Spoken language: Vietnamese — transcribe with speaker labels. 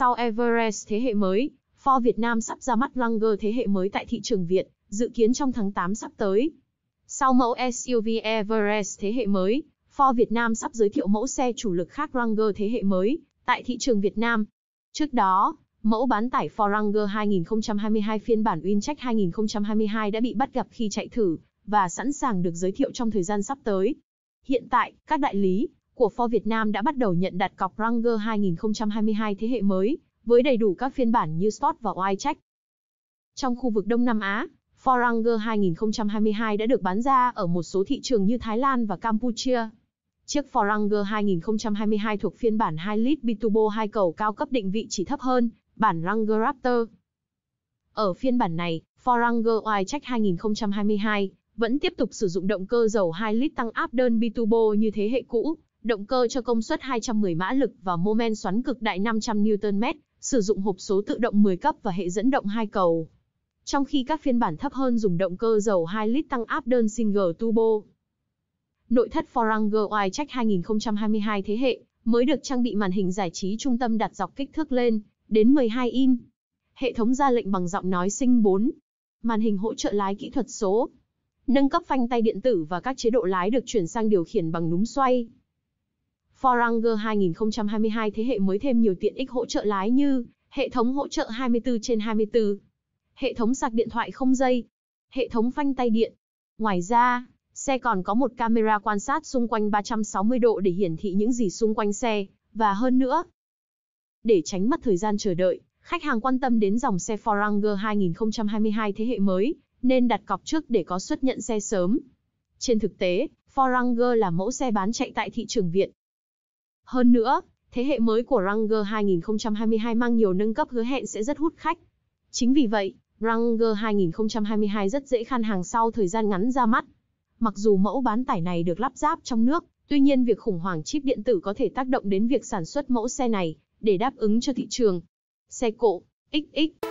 Speaker 1: Sau Everest thế hệ mới, Ford Việt Nam sắp ra mắt Ranger thế hệ mới tại thị trường Việt, dự kiến trong tháng 8 sắp tới. Sau mẫu SUV Everest thế hệ mới, Ford Việt Nam sắp giới thiệu mẫu xe chủ lực khác Ranger thế hệ mới tại thị trường Việt Nam. Trước đó, mẫu bán tải Ford Ranger 2022 phiên bản Wintech 2022 đã bị bắt gặp khi chạy thử và sẵn sàng được giới thiệu trong thời gian sắp tới. Hiện tại, các đại lý, của Ford Việt Nam đã bắt đầu nhận đặt cọc Ranger 2022 thế hệ mới, với đầy đủ các phiên bản như Sport và Y-Check. Trong khu vực Đông Nam Á, Ford Ranger 2022 đã được bán ra ở một số thị trường như Thái Lan và Campuchia. Chiếc Ford Ranger 2022 thuộc phiên bản 2 lít biturbo 2 cầu cao cấp định vị chỉ thấp hơn bản Ranger Raptor. Ở phiên bản này, Ford Ranger Y-Check 2022 vẫn tiếp tục sử dụng động cơ dầu 2 lít tăng áp đơn biturbo như thế hệ cũ, động cơ cho công suất 210 mã lực và mô men xoắn cực đại 500 Nm, sử dụng hộp số tự động 10 cấp và hệ dẫn động hai cầu. Trong khi các phiên bản thấp hơn dùng động cơ dầu 2 lít tăng áp đơn single turbo. Nội thất Foranger Oitrek 2022 thế hệ mới được trang bị màn hình giải trí trung tâm đặt dọc kích thước lên đến 12 in. Hệ thống ra lệnh bằng giọng nói sinh 4. Màn hình hỗ trợ lái kỹ thuật số. Nâng cấp phanh tay điện tử và các chế độ lái được chuyển sang điều khiển bằng núm xoay. Foranger 2022 thế hệ mới thêm nhiều tiện ích hỗ trợ lái như hệ thống hỗ trợ 24 trên 24, hệ thống sạc điện thoại không dây, hệ thống phanh tay điện. Ngoài ra, xe còn có một camera quan sát xung quanh 360 độ để hiển thị những gì xung quanh xe, và hơn nữa. Để tránh mất thời gian chờ đợi, khách hàng quan tâm đến dòng xe Foranger 2022 thế hệ mới, nên đặt cọc trước để có suất nhận xe sớm. Trên thực tế, Foranger là mẫu xe bán chạy tại thị trường Việt, hơn nữa, thế hệ mới của Ranger 2022 mang nhiều nâng cấp hứa hẹn sẽ rất hút khách. Chính vì vậy, Ranger 2022 rất dễ khan hàng sau thời gian ngắn ra mắt. Mặc dù mẫu bán tải này được lắp ráp trong nước, tuy nhiên việc khủng hoảng chip điện tử có thể tác động đến việc sản xuất mẫu xe này để đáp ứng cho thị trường. Xe cộ XX